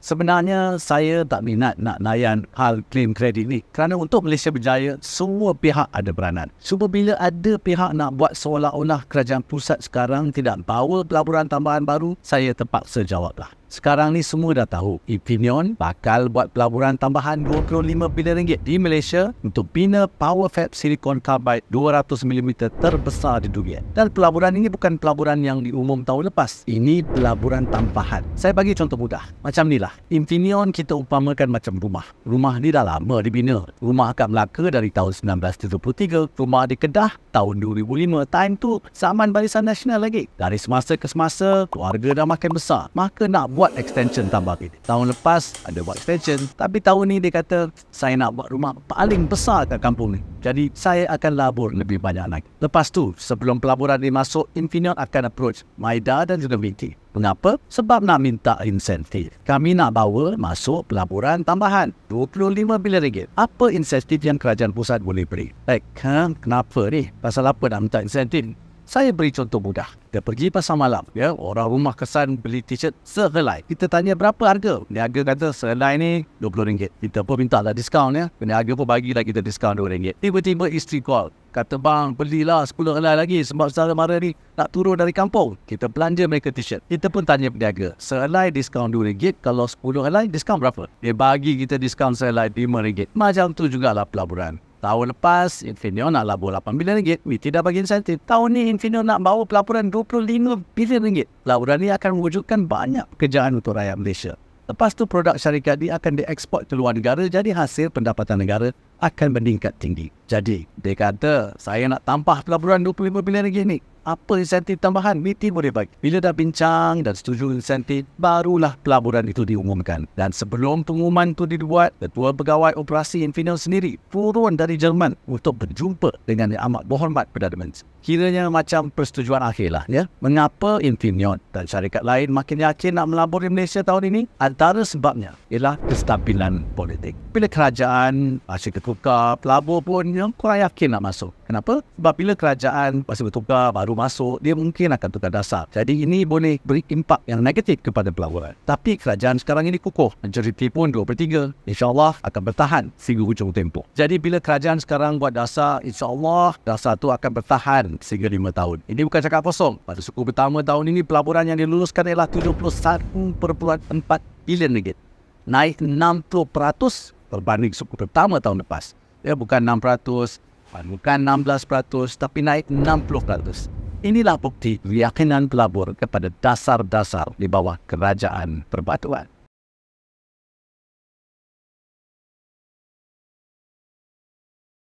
Sebenarnya saya tak minat nak layan hal claim kredit ni kerana untuk Malaysia berjaya semua pihak ada peranan. Cuma bila ada pihak nak buat seolah-olah kerajaan pusat sekarang tidak bawa pelaburan tambahan baru, saya terpaksa jawablah. Sekarang ni semua dah tahu Infineon bakal buat pelaburan tambahan 2.5 bilion ringgit di Malaysia untuk bina power fab silicon carbide 200mm terbesar di dunia. Dan pelaburan ini bukan pelaburan yang diumum tahun lepas. Ini pelaburan tambahan. Saya bagi contoh mudah. Macam ni lah. Infineon kita umpamakan macam rumah. Rumah ni dah lama dibina. Rumah kat Melaka dari tahun 1973. Rumah di Kedah tahun 2005. Time tu zaman barisan nasional lagi. Dari semasa ke semasa, keluarga dah makin besar. Maka nak buat extension tambah ini Tahun lepas ada buat extension tapi tahun ni dia kata saya nak buat rumah paling besar kat kampung ni. Jadi saya akan labur lebih banyak lagi. Lepas tu sebelum pelaburan ni masuk Infineon akan approach Maida dan juga Viti. Mengapa? Sebab nak minta insentif. Kami nak bawa masuk pelaburan tambahan 25 bilion ringgit. Apa insentif yang kerajaan pusat boleh beri? Like, eh, kan? kenapa ni? Pasal apa nak minta insentif? Saya beri contoh mudah. Kita pergi pasar malam. Ya, orang rumah kesan beli t-shirt sehelai. Kita tanya berapa harga. Niaga kata sehelai ni RM20. Kita pun minta lah diskaun ya. Niaga pun bagi bagilah kita diskaun RM20. Tiba-tiba isteri call. Kata bang belilah 10 helai lagi sebab saudara mara ni nak turun dari kampung. Kita belanja mereka t-shirt. Kita pun tanya peniaga. Sehelai diskaun RM2. Kalau 10 helai diskaun berapa? Dia bagi kita diskaun sehelai RM5. Macam tu jugalah pelaburan. Tahun lepas Infineon nak labur 8 bilion ringgit Ini tidak bagi insentif Tahun ni Infineon nak bawa pelaburan 25 bilion ringgit Laburan ni akan mewujudkan banyak pekerjaan untuk rakyat Malaysia Lepas tu produk syarikat ni akan diekspor ke luar negara Jadi hasil pendapatan negara akan meningkat tinggi Jadi dia kata saya nak tambah pelaburan 25 bilion ringgit ni apa insentif tambahan meeting boleh bagi bila dah bincang dan setuju insentif barulah pelaburan itu diumumkan dan sebelum pengumuman itu dibuat ketua pegawai operasi Infinel sendiri turun dari Jerman untuk berjumpa dengan yang amat berhormat Perdana Menteri kiranya macam persetujuan akhir lah ya. mengapa Infineon dan syarikat lain makin yakin nak melabur di Malaysia tahun ini antara sebabnya ialah kestabilan politik bila kerajaan Asyik tertukar Pelabur pun yang kurang yakin nak masuk Kenapa? Sebab bila kerajaan Masih bertukar Baru masuk Dia mungkin akan tukar dasar Jadi ini boleh beri impak Yang negatif kepada pelaburan Tapi kerajaan sekarang ini kukuh Majoriti pun 2 per 3 InsyaAllah akan bertahan Sehingga hujung tempoh Jadi bila kerajaan sekarang Buat dasar InsyaAllah Dasar itu akan bertahan Sehingga 5 tahun Ini bukan cakap kosong Pada suku pertama tahun ini Pelaburan yang diluluskan Ialah 71.4 bilion ringgit naik 60% berbanding suku pertama tahun lepas. Ya, bukan 6%, bukan 16%, tapi naik 60%. Inilah bukti keyakinan pelabur kepada dasar-dasar di bawah kerajaan perbatuan.